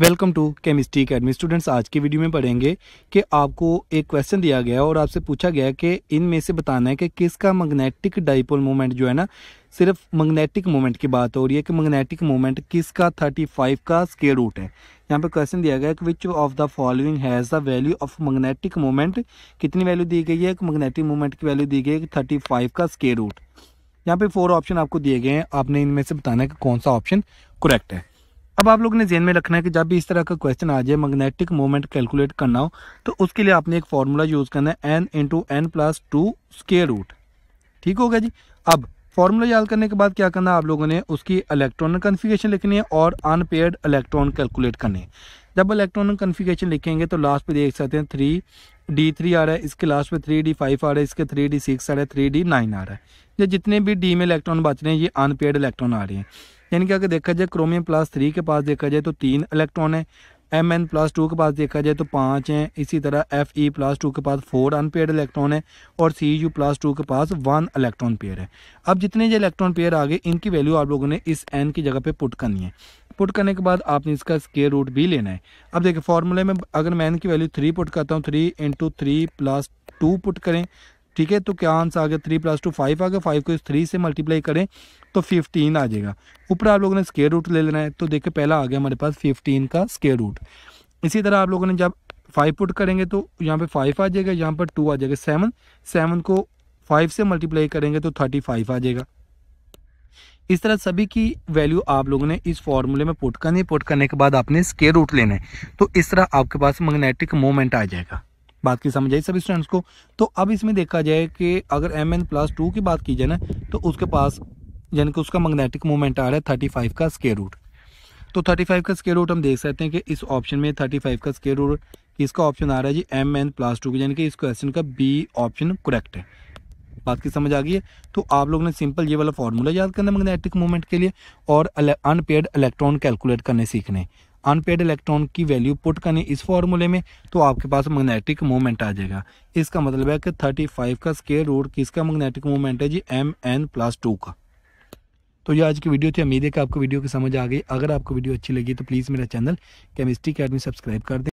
welcome to chemistry academy students आज की video में पढ़ेंगे कि आपको एक क्वेश्चन दिया गया और आपसे पूछा गया कि इनमें से बताना है कि किसका मैग्नेटिक डाइपोल मोमेंट जो है ना सिर्फ मैग्नेटिक मोमेंट की बात हो रही है कि मैग्नेटिक मोमेंट किसका 35 का स्केयर रूट है यहाँ पे क्वेश्चन दिया गया है कि which of the following has the value of magnetic moment कितनी वैल्यू दी गई है मैग्नेटिक मोमेंट की वैल्यू दी गई है थर्टी का स्केयर रूट यहाँ पे फोर ऑप्शन आपको दिए गए हैं आपने इनमें से बताना है कि कौन सा ऑप्शन करेक्ट है अब आप लोगों ने जेन में रखना है कि जब भी इस तरह का क्वेश्चन आ जाए मैग्नेटिक मोमेंट कैलकुलेट करना हो तो उसके लिए आपने एक फार्मूला यूज़ करना है n into n plus two square root ठीक होगा जी अब फार्मूला याद करने के बाद क्या करना है आप लोगों ने उसकी इलेक्ट्रॉन कन्फिगेशन लिखनी है और अनपेयर्ड इलेक्ट्रॉन कैलकुलेट करने हैं जब इलेक्ट्रॉन कन्फिगेशन लिखेंगे तो लास्ट पे देख सकते हैं थ्री डी थ्री आ रहा है इसके लास्ट पे थ्री डी फाइव आ रहा है इसके थ्री डी सिक्स आ रहा है थ्री डी नाइन आ रहा है या जितने भी डी में इलेक्ट्रॉन बच रहे हैं ये अनपेड इलेक्ट्रॉन आ रहे हैं यानी कि अगर देखा जाए क्रोमियम प्लस थ्री के पास देखा जाए तो तीन इलेक्ट्रॉन है एम एन प्लस टू के पास देखा जाए तो पाँच हैं इसी तरह एफ ई प्लस टू के पास फोर अनपेड इलेक्ट्रॉन है और सी यू प्लस टू के पास वन इलेक्ट्रॉन पेयर है अब जितने ये इलेक्ट्रॉन पेयर आ गए इनकी वैल्यू आप लोगों ने इस एन की जगह पे पुट करनी है पुट करने के बाद आपने इसका स्केयर रूट भी लेना है अब देखिए फार्मूले में अगर मैं एन की वैल्यू थ्री पुट करता हूँ three into three plus two put करें ठीक है तो क्या आंसर आ गया थ्री प्लस टू फाइव आ गया फाइव को थ्री से मल्टीप्लाई करें तो फिफ्टीन आ जाएगा ऊपर आप लोगों ने स्केयर रूट ले लेना है तो देखिए पहला आ गया हमारे पास फिफ्टीन का स्केयर रूट इसी तरह आप लोगों ने जब फाइव पुट करेंगे तो यहाँ पे फाइव आ जाएगा यहाँ पर टू आ जाएगा सेवन सेवन को फाइव से मल्टीप्लाई करेंगे तो थर्टी फाइव आ जाएगा इस तरह सभी की वैल्यू आप लोगों ने इस फॉर्मूले में पुट करनी पुट करने के बाद आपने स्केयर रूट लेना है तो इस तरह आपके पास मैग्नेटिक मोमेंट आ जाएगा बात की समझ आई सभी स्टूडेंट्स को तो अब इसमें देखा जाए कि अगर एम एन प्लस टू की बात की जाए ना तो उसके पास यानी कि उसका मैग्नेटिक मोमेंट आ रहा है थर्टी फाइव का स्केयर रूट तो थर्टी फाइव का स्केयर रूट हम देख सकते हैं कि इस ऑप्शन में थर्टी फाइव का स्केयर रूट इसका ऑप्शन आ रहा है जी एम एन प्लस टू यानी कि इस क्वेश्चन का बी ऑप्शन करेक्ट है बात की समझ आ गई है तो आप लोगों ने सिंपल ये वाला फॉर्मूला याद करना मैग्नेटिक मूवमेंट के लिए और अनपेड इलेक्ट्रॉन कैलकुलेट करने सीखने अनपेड इलेक्ट्रॉन की वैल्यू पुट करनी इस फॉर्मूले में तो आपके पास मैग्नेटिक मोमेंट आ जाएगा इसका मतलब है कि थर्टी फाइव का स्केयर रूट किसका मैग्नेटिक मोमेंट है जी एम एन प्लस टू का तो ये आज की वीडियो थी उम्मीद है कि आपको वीडियो की समझ आ गई अगर आपको वीडियो अच्छी लगी तो प्लीज़ मेरा चैनल केमिस्ट्री अकेडमी सब्सक्राइब कर दें